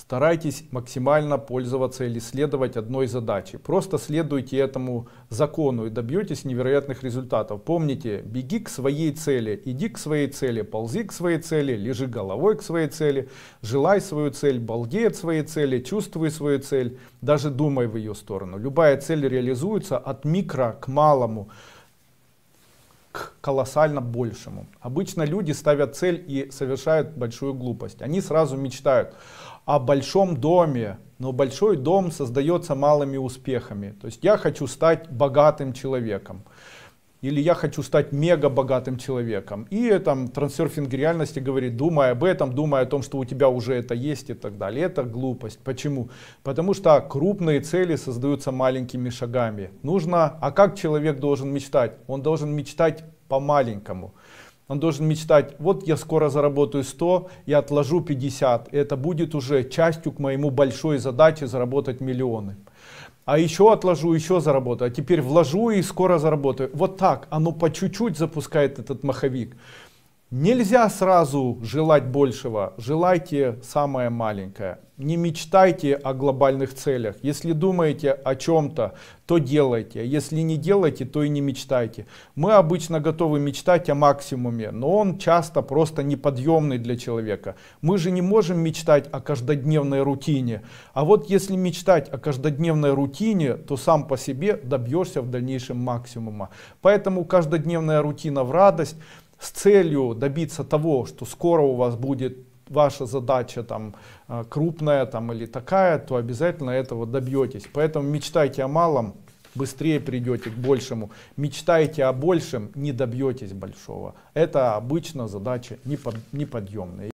старайтесь максимально пользоваться или следовать одной задаче. Просто следуйте этому закону и добьетесь невероятных результатов. Помните, беги к своей цели, иди к своей цели, ползи к своей цели, лежи головой к своей цели, желай свою цель, балдей от своей цели, чувствуй свою цель, даже думай в ее сторону. Любая цель реализуется от микро к малому к колоссально большему. Обычно люди ставят цель и совершают большую глупость. Они сразу мечтают, о большом доме, но большой дом создается малыми успехами. То есть я хочу стать богатым человеком или я хочу стать мега богатым человеком. И там трансерфинг реальности говорит, думая об этом, думая о том, что у тебя уже это есть и так далее. Это глупость. Почему? Потому что крупные цели создаются маленькими шагами. Нужно, а как человек должен мечтать? Он должен мечтать по-маленькому. Он должен мечтать, вот я скоро заработаю 100, я отложу 50. И это будет уже частью к моему большой задаче заработать миллионы. А еще отложу, еще заработаю. А теперь вложу и скоро заработаю. Вот так оно по чуть-чуть запускает этот маховик. Нельзя сразу желать большего, желайте самое маленькое. Не мечтайте о глобальных целях. Если думаете о чем-то, то делайте. Если не делайте, то и не мечтайте. Мы обычно готовы мечтать о максимуме, но он часто просто неподъемный для человека. Мы же не можем мечтать о каждодневной рутине. А вот если мечтать о каждодневной рутине, то сам по себе добьешься в дальнейшем максимума. Поэтому каждодневная рутина в радость с целью добиться того, что скоро у вас будет ваша задача там э, крупная там или такая, то обязательно этого добьетесь. Поэтому мечтайте о малом, быстрее придете к большему. Мечтайте о большем, не добьетесь большого. Это обычно задача неподъемная.